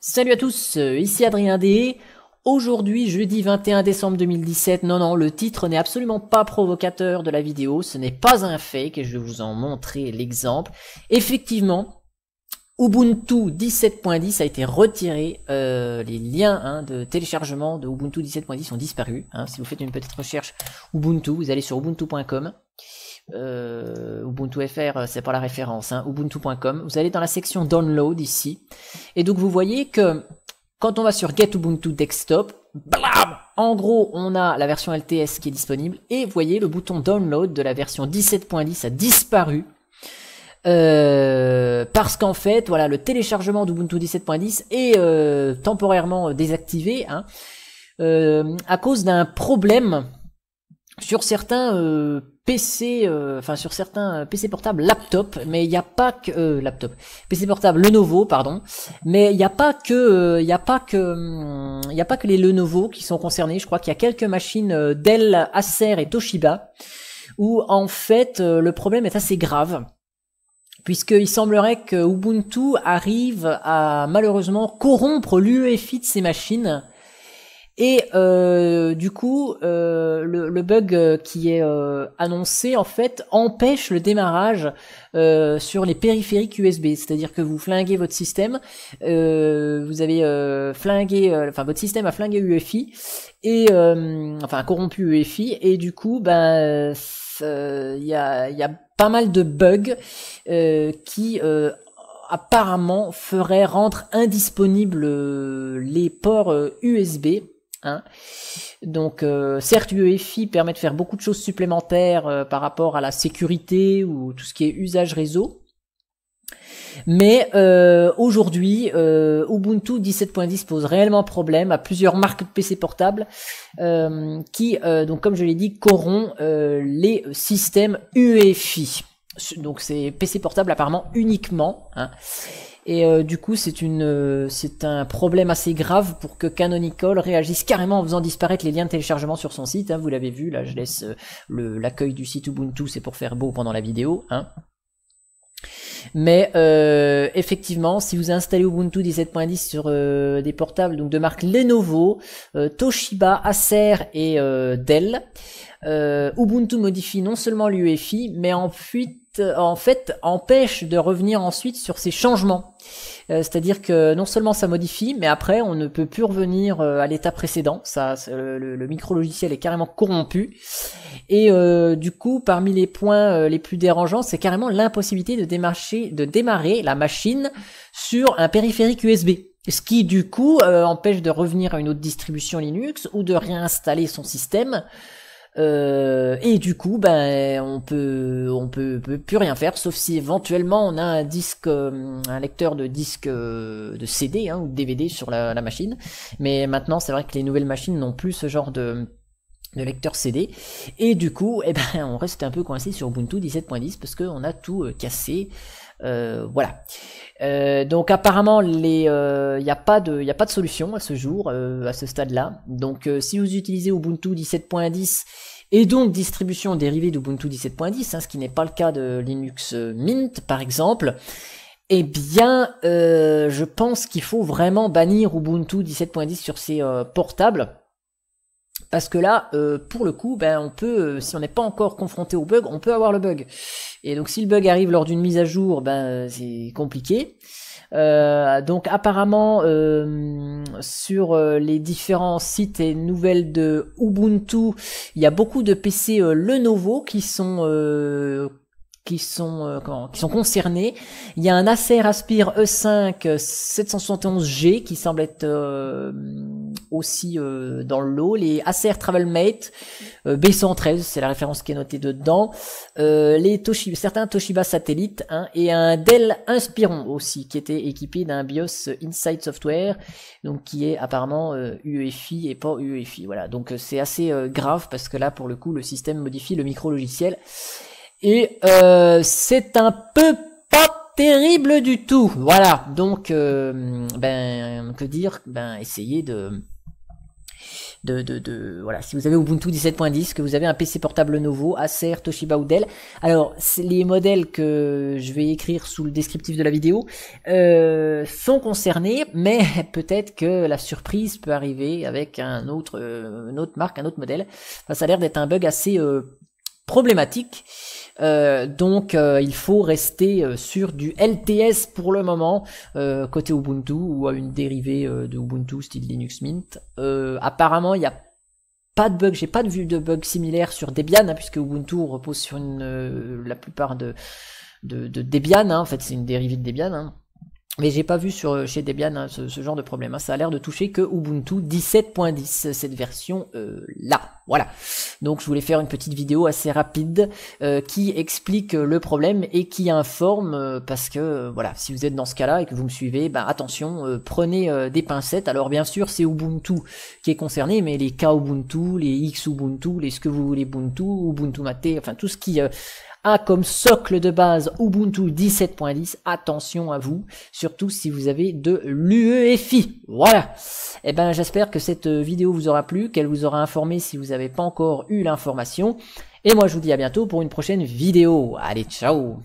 Salut à tous, euh, ici Adrien D. Aujourd'hui, jeudi 21 décembre 2017, non non, le titre n'est absolument pas provocateur de la vidéo, ce n'est pas un fake et je vais vous en montrer l'exemple. Effectivement, Ubuntu 17.10 a été retiré, euh, les liens hein, de téléchargement de Ubuntu 17.10 ont disparu. Hein. Si vous faites une petite recherche Ubuntu, vous allez sur ubuntu.com euh, Ubuntu FR, euh, c'est pas la référence, hein. ubuntu.com, vous allez dans la section Download ici, et donc vous voyez que quand on va sur Get Ubuntu Desktop, en gros, on a la version LTS qui est disponible, et vous voyez le bouton Download de la version 17.10 a disparu. Euh, parce qu'en fait, voilà, le téléchargement d'Ubuntu 17.10 est euh, temporairement désactivé hein. à cause d'un problème sur certains PC, euh, enfin sur certains euh, PC portables, laptop, mais il n'y a pas que euh, laptop, PC portable Lenovo, pardon, mais il n'y a pas que, il n'y a pas que, hum, il n'y a pas que les Lenovo qui sont concernés. Je crois qu'il y a quelques machines Dell, Acer et Toshiba où en fait le problème est assez grave puisqu'il semblerait que Ubuntu arrive à malheureusement corrompre l'UEFI de ces machines et euh, du coup, euh, le, bug euh, qui est annoncé en fait empêche le démarrage sur les périphériques USB. C'est-à-dire que vous flinguez votre système, vous avez flingué, enfin votre système a flingué UEFI et enfin corrompu UEFI et du coup, ben il y a, pas mal de bugs qui apparemment feraient rendre indisponibles les ports USB Hein Donc, euh, certes, UEFI permet de faire beaucoup de choses supplémentaires euh, par rapport à la sécurité ou tout ce qui est usage réseau. Mais euh, aujourd'hui, Ubuntu 17.10 pose réellement problème à plusieurs marques de PC portables qui, donc comme je l'ai dit, corrompt les systèmes UEFI. Donc c'est PC portable apparemment uniquement. Hein. Et euh, du coup, c'est une, euh, c'est un problème assez grave pour que Canonical réagisse carrément en faisant disparaître les liens de téléchargement sur son site. Hein. vous l'avez vu, là, je laisse euh, le l'accueil du site Ubuntu, c'est pour faire beau pendant la vidéo. Hein. Mais euh, effectivement, si vous installez Ubuntu 17.10 sur euh, des portables donc de marque Lenovo, euh, Toshiba, Acer et Dell, Ubuntu modifie non seulement l'UEFI, mais en, en fait empêche de revenir ensuite sur ces changements. Euh, c'est-à-dire que non seulement ça modifie, mais après on ne peut plus revenir euh, à l'état précédent. Ça, le, micro-logiciel est carrément corrompu. Et euh, du coup, parmi les points les plus dérangeants, c'est carrément l'impossibilité de, démarrer la machine sur un périphérique USB. Ce qui du coup empêche de revenir à une autre distribution Linux ou de réinstaller son système. Euh, et du coup, ben, on peut, on peut, peut, plus rien faire, sauf si éventuellement on a un disque, euh, un lecteur de disque euh, de CD hein, ou DVD sur la, la machine. Mais maintenant, c'est vrai que les nouvelles machines n'ont plus ce genre de de lecteur CD et du coup eh ben on reste un peu coincé sur Ubuntu 17.10 parce qu'on a tout cassé euh, voilà. Euh, donc apparemment, il n'y euh, a, a, pas de solution à ce jour, à ce stade-là. Donc si vous utilisez Ubuntu 17.10 et donc distribution dérivée d'Ubuntu 17.10, hein, ce qui n'est pas le cas de Linux Mint par exemple, eh bien, je pense qu'il faut vraiment bannir Ubuntu 17.10 sur ces portables. Parce que là, euh, pour le coup, ben on peut, euh, si on n'est pas encore confronté au bug, on peut avoir le bug. Et donc si le bug arrive lors d'une mise à jour, ben c'est compliqué. Euh, donc apparemment sur les différents sites et nouvelles de Ubuntu, il y a beaucoup de PC Lenovo qui sont qui sont euh, qui sont concernés. Il y a un Acer Aspire E5 771G qui semble être euh, aussi dans euh, dans l'eau. Les Acer Travelmate B113, c'est la référence qui est notée dedans. les Toshiba, certains Toshiba satellites hein, et un Dell Inspiron aussi qui était équipé d'un BIOS Inside Software, donc qui est apparemment UEFI et pas UEFI. Voilà, donc c'est assez grave parce que là pour le coup le système modifie le micro logiciel et euh, c'est un peu pas terrible du tout. Voilà, donc euh, ben que dire Ben essayez de de, de, voilà, si vous avez Ubuntu 17.10, que vous avez un PC portable nouveau, Acer, Toshiba ou Dell. Alors, les modèles que je vais écrire sous le descriptif de la vidéo euh, sont concernés, mais peut-être que la surprise peut arriver avec un autre, euh, une autre marque, un autre modèle. ça a l'air d'être un bug assez problématique. Euh, donc euh, il faut rester euh, sur du LTS pour le moment, côté Ubuntu ou à une dérivée de Ubuntu style Linux Mint. apparemment il n'y a pas de bug, j'ai pas de vue de bug similaire sur Debian, hein, puisque Ubuntu repose sur une, la plupart de, de, Debian, hein. en fait c'est une dérivée de Debian. Hein. Mais j'ai pas vu sur, euh, chez Debian hein, ce, genre de problème. Hein. Ça a l'air de toucher que Ubuntu 17.10, cette version euh, là. Voilà. Donc je voulais faire une petite vidéo assez rapide euh, qui explique le problème et qui informe parce que voilà, si vous êtes dans ce cas-là et que vous me suivez, bah, attention, prenez des pincettes. Alors bien sûr, c'est Ubuntu qui est concerné, mais les K Ubuntu, les X Ubuntu, les ce que vous voulez Ubuntu, Ubuntu Mate, enfin tout ce qui comme socle de base Ubuntu 17.10. Attention à vous, surtout si vous avez de l'UEFI. Voilà. Eh ben, j'espère que cette euh, vidéo vous aura plu, qu'elle vous aura informé si vous n'avez pas encore eu l'information. Et moi, je vous dis à bientôt pour une prochaine vidéo. Allez, ciao